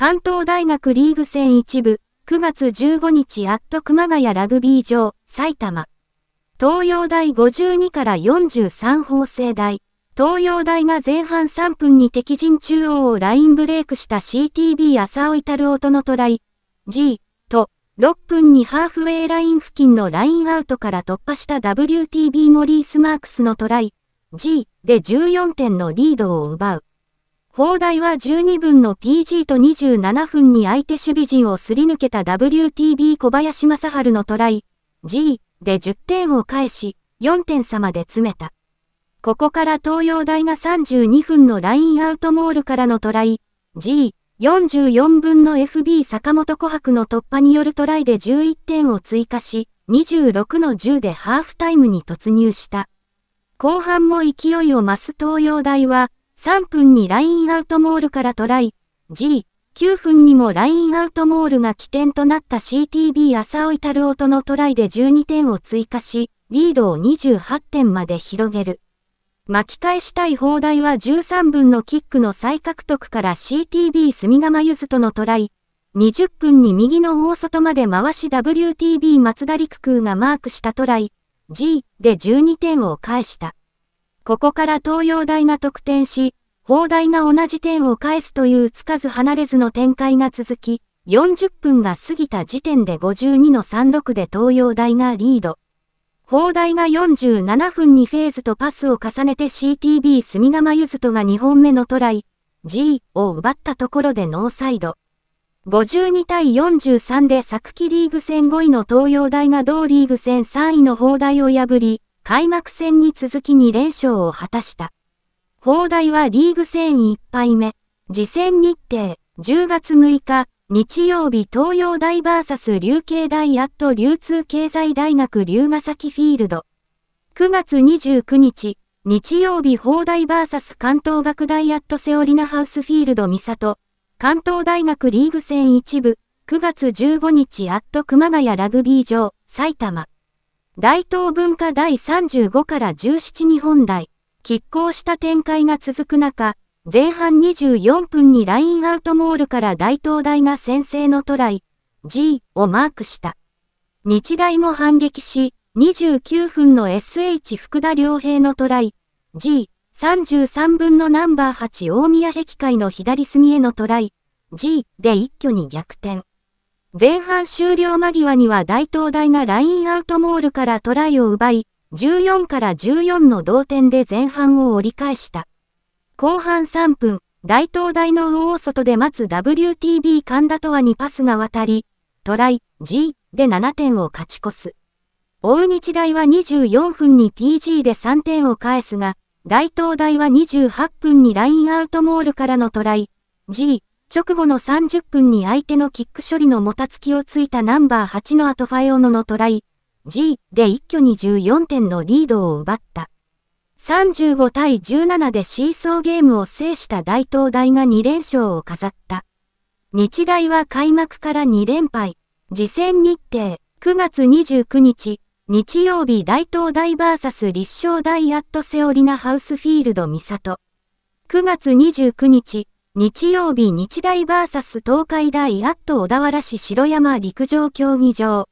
関東大学リーグ戦一部、9月15日アット熊谷ラグビー場、埼玉。東洋大52から43法政大。東洋大が前半3分に敵陣中央をラインブレイクした CTB 浅尾至る音のトライ。G と6分にハーフウェイライン付近のラインアウトから突破した WTB モリースマークスのトライ。G で14点のリードを奪う。砲台は12分の PG と27分に相手守備陣をすり抜けた WTB 小林正治のトライ、G で10点を返し、4点差まで詰めた。ここから東洋大が32分のラインアウトモールからのトライ、G、44分の FB 坂本琥珀の突破によるトライで11点を追加し、26の10でハーフタイムに突入した。後半も勢いを増す東洋大は、3分にラインアウトモールからトライ、G、9分にもラインアウトモールが起点となった CTB 浅尾至る音のトライで12点を追加し、リードを28点まで広げる。巻き返したい放題は13分のキックの再獲得から CTB 隅釜ゆずとのトライ、20分に右の大外まで回し WTB 松田陸空がマークしたトライ、G で12点を返した。ここから東洋大が得点し、砲台が同じ点を返すというつかず離れずの展開が続き、40分が過ぎた時点で52の36で東洋大がリード。砲台が47分にフェーズとパスを重ねて CTB 住釜ゆずとが2本目のトライ、G を奪ったところでノーサイド。52対43で昨季リーグ戦5位の東洋大が同リーグ戦3位の砲台を破り、開幕戦に続き2連勝を果たした。砲台はリーグ戦1敗目、次戦日程、10月6日、日曜日東洋大 VS 流経大アット流通経済大学龍ヶ崎フィールド。9月29日、日曜日砲台 VS 関東学大アットセオリナハウスフィールド三里。関東大学リーグ戦一部、9月15日アット熊谷ラグビー場、埼玉。大東文化第35から17日本台、拮抗した展開が続く中、前半24分にラインアウトモールから大東大が先制のトライ、G をマークした。日大も反撃し、29分の SH 福田良平のトライ、G、33分のナンバー8大宮壁会の左隅へのトライ、G で一挙に逆転。前半終了間際には大東大がラインアウトモールからトライを奪い、14から14の同点で前半を折り返した。後半3分、大東大の大外で待つ WTB 神田とはにパスが渡り、トライ、G で7点を勝ち越す。追う日大は24分に PG で3点を返すが、大東大は28分にラインアウトモールからのトライ、G 直後の30分に相手のキック処理のもたつきをついたナンバー8のアトファイオノのトライ、G で一挙に14点のリードを奪った。35対17でシーソーゲームを制した大東大が2連勝を飾った。日大は開幕から2連敗。次戦日程、9月29日、日曜日大東大 VS 立正大アットセオリナハウスフィールド三里。9月29日、日曜日日大 VS 東海大アット小田原市城山陸上競技場。